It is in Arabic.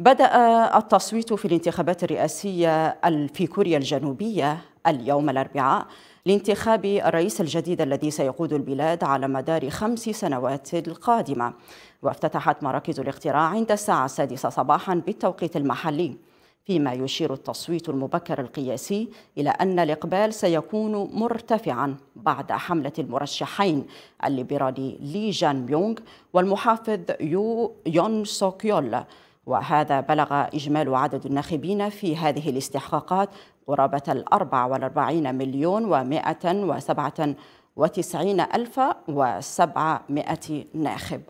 بدأ التصويت في الانتخابات الرئاسية في كوريا الجنوبية اليوم الأربعاء لانتخاب الرئيس الجديد الذي سيقود البلاد على مدار خمس سنوات القادمة وافتتحت مراكز الاقتراع عند الساعة السادسة صباحا بالتوقيت المحلي فيما يشير التصويت المبكر القياسي إلى أن الإقبال سيكون مرتفعا بعد حملة المرشحين الليبرالي لي جان بيونغ والمحافظ يو يون سوكيول وهذا بلغ إجمال عدد الناخبين في هذه الاستحقاقات قرابة الأربع والأربعين مليون ومائة وسبعة وتسعين ألف وسبعمائة ناخب